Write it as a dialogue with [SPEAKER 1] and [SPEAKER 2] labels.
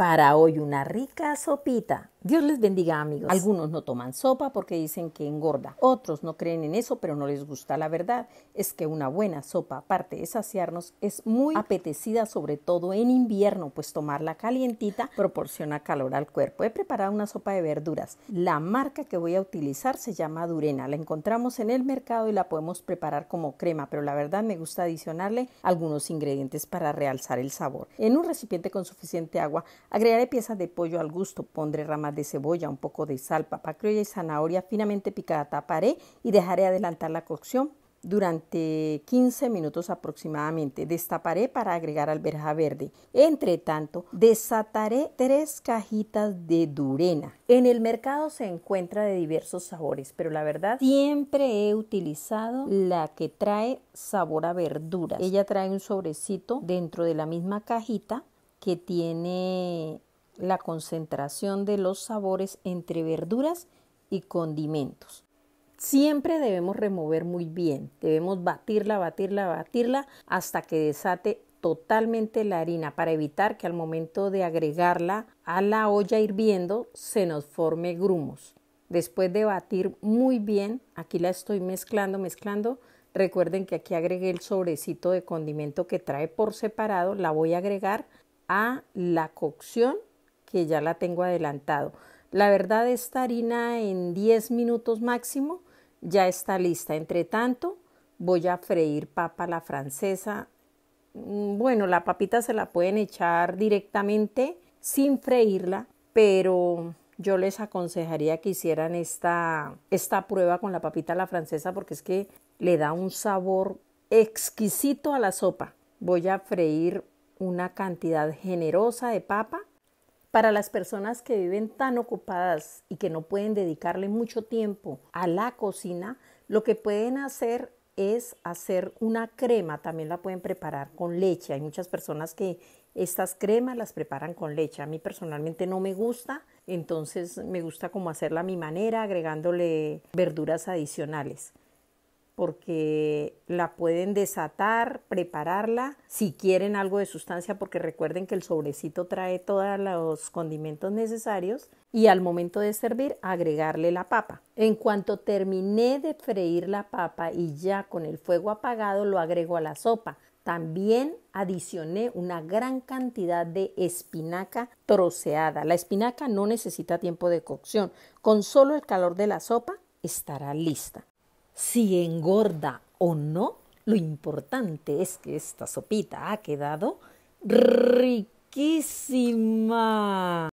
[SPEAKER 1] Para hoy una rica sopita. Dios les bendiga amigos. Algunos no toman sopa porque dicen que engorda. Otros no creen en eso pero no les gusta la verdad. Es que una buena sopa, aparte de saciarnos, es muy apetecida sobre todo en invierno, pues tomarla calientita proporciona calor al cuerpo. He preparado una sopa de verduras. La marca que voy a utilizar se llama Durena. La encontramos en el mercado y la podemos preparar como crema, pero la verdad me gusta adicionarle algunos ingredientes para realzar el sabor. En un recipiente con suficiente agua agregaré piezas de pollo al gusto, pondré ramas de cebolla, un poco de sal, papa y zanahoria finamente picada. Taparé y dejaré adelantar la cocción durante 15 minutos aproximadamente. Destaparé para agregar alberja verde. Entre tanto, desataré tres cajitas de durena. En el mercado se encuentra de diversos sabores, pero la verdad siempre he utilizado la que trae sabor a verduras. Ella trae un sobrecito dentro de la misma cajita que tiene la concentración de los sabores entre verduras y condimentos. Siempre debemos remover muy bien, debemos batirla, batirla, batirla hasta que desate totalmente la harina para evitar que al momento de agregarla a la olla hirviendo se nos forme grumos. Después de batir muy bien, aquí la estoy mezclando, mezclando. Recuerden que aquí agregué el sobrecito de condimento que trae por separado, la voy a agregar a la cocción que ya la tengo adelantado. La verdad, esta harina en 10 minutos máximo ya está lista. Entre tanto, voy a freír papa la francesa. Mm, bueno, la papita se la pueden echar directamente sin freírla, pero yo les aconsejaría que hicieran esta, esta prueba con la papita la francesa porque es que le da un sabor exquisito a la sopa. Voy a freír una cantidad generosa de papa para las personas que viven tan ocupadas y que no pueden dedicarle mucho tiempo a la cocina, lo que pueden hacer es hacer una crema, también la pueden preparar con leche. Hay muchas personas que estas cremas las preparan con leche. A mí personalmente no me gusta, entonces me gusta como hacerla a mi manera, agregándole verduras adicionales porque la pueden desatar, prepararla, si quieren algo de sustancia, porque recuerden que el sobrecito trae todos los condimentos necesarios y al momento de servir agregarle la papa. En cuanto terminé de freír la papa y ya con el fuego apagado lo agrego a la sopa. También adicioné una gran cantidad de espinaca troceada. La espinaca no necesita tiempo de cocción, con solo el calor de la sopa estará lista si engorda o no, lo importante es que esta sopita ha quedado riquísima.